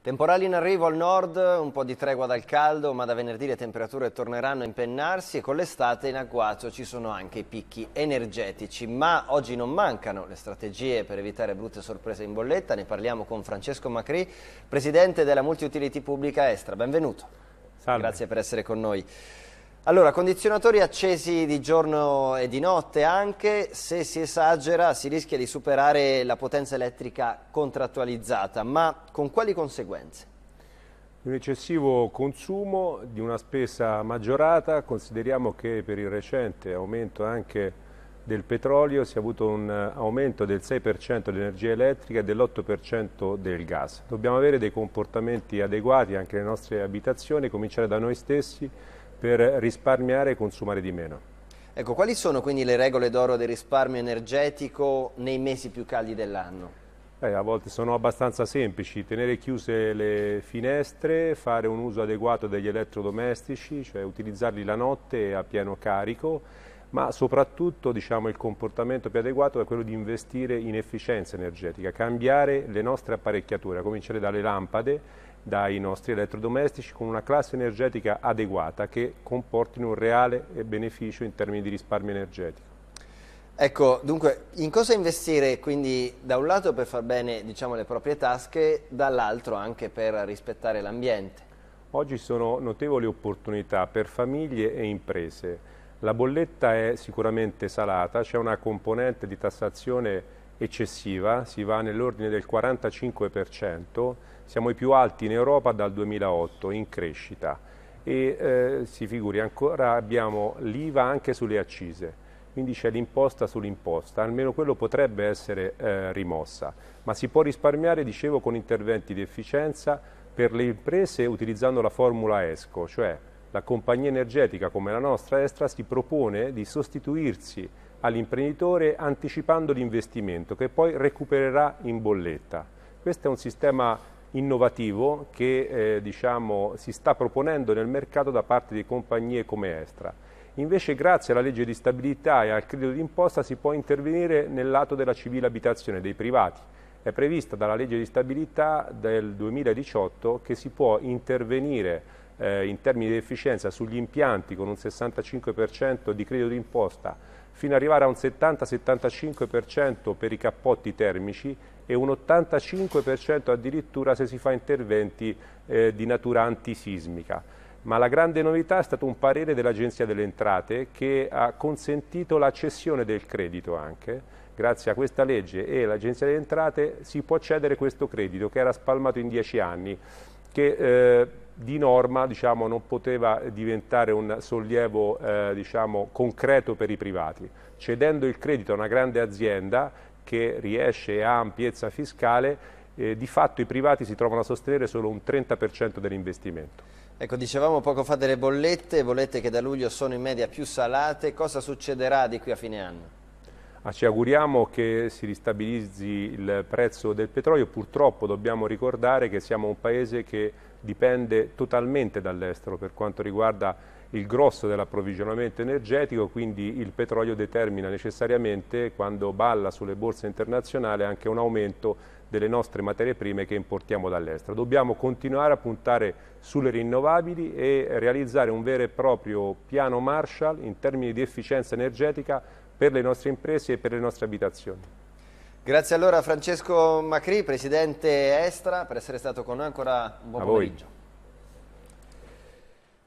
Temporali in arrivo al nord, un po' di tregua dal caldo, ma da venerdì le temperature torneranno a impennarsi e con l'estate in agguato ci sono anche i picchi energetici. Ma oggi non mancano le strategie per evitare brutte sorprese in bolletta. Ne parliamo con Francesco Macri, presidente della Multiutility Pubblica Estra. Benvenuto. Salve. Grazie per essere con noi. Allora, condizionatori accesi di giorno e di notte anche, se si esagera si rischia di superare la potenza elettrica contrattualizzata, ma con quali conseguenze? Un eccessivo consumo di una spesa maggiorata, consideriamo che per il recente aumento anche del petrolio si è avuto un aumento del 6% dell'energia elettrica e dell'8% del gas. Dobbiamo avere dei comportamenti adeguati anche nelle nostre abitazioni, cominciare da noi stessi, per risparmiare e consumare di meno. Ecco, quali sono quindi le regole d'oro del risparmio energetico nei mesi più caldi dell'anno? Eh, a volte sono abbastanza semplici, tenere chiuse le finestre, fare un uso adeguato degli elettrodomestici, cioè utilizzarli la notte a pieno carico, ma soprattutto diciamo, il comportamento più adeguato è quello di investire in efficienza energetica, cambiare le nostre apparecchiature, a cominciare dalle lampade dai nostri elettrodomestici con una classe energetica adeguata che comportino un reale beneficio in termini di risparmio energetico. Ecco, dunque, in cosa investire quindi da un lato per far bene diciamo, le proprie tasche, dall'altro anche per rispettare l'ambiente? Oggi sono notevoli opportunità per famiglie e imprese. La bolletta è sicuramente salata, c'è una componente di tassazione eccessiva, si va nell'ordine del 45%, siamo i più alti in Europa dal 2008, in crescita e eh, si figuri ancora abbiamo l'IVA anche sulle accise, quindi c'è l'imposta sull'imposta, almeno quello potrebbe essere eh, rimossa, ma si può risparmiare, dicevo, con interventi di efficienza per le imprese utilizzando la formula ESCO, cioè la compagnia energetica come la nostra Estra si propone di sostituirsi all'imprenditore anticipando l'investimento che poi recupererà in bolletta. Questo è un sistema innovativo che eh, diciamo, si sta proponendo nel mercato da parte di compagnie come Estra. Invece grazie alla legge di stabilità e al credito d'imposta si può intervenire nel lato della civile abitazione dei privati. È prevista dalla legge di stabilità del 2018 che si può intervenire eh, in termini di efficienza sugli impianti con un 65% di credito d'imposta fino ad arrivare a un 70-75% per i cappotti termici e un 85% addirittura se si fa interventi eh, di natura antisismica. Ma la grande novità è stato un parere dell'Agenzia delle Entrate che ha consentito la cessione del credito anche. Grazie a questa legge e all'Agenzia delle Entrate si può cedere questo credito che era spalmato in 10 anni, che, eh, di norma diciamo, non poteva diventare un sollievo eh, diciamo, concreto per i privati. Cedendo il credito a una grande azienda che riesce e ha ampiezza fiscale, eh, di fatto i privati si trovano a sostenere solo un 30% dell'investimento. Ecco, dicevamo poco fa delle bollette, bollette che da luglio sono in media più salate, cosa succederà di qui a fine anno? Ah, ci auguriamo che si ristabilizzi il prezzo del petrolio, purtroppo dobbiamo ricordare che siamo un paese che dipende totalmente dall'estero per quanto riguarda il grosso dell'approvvigionamento energetico, quindi il petrolio determina necessariamente, quando balla sulle borse internazionali, anche un aumento delle nostre materie prime che importiamo dall'estero. Dobbiamo continuare a puntare sulle rinnovabili e realizzare un vero e proprio piano Marshall in termini di efficienza energetica per le nostre imprese e per le nostre abitazioni. Grazie allora Francesco Macri, Presidente Estra, per essere stato con noi ancora un buon pomeriggio.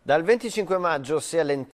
Dal 25 maggio si è allentato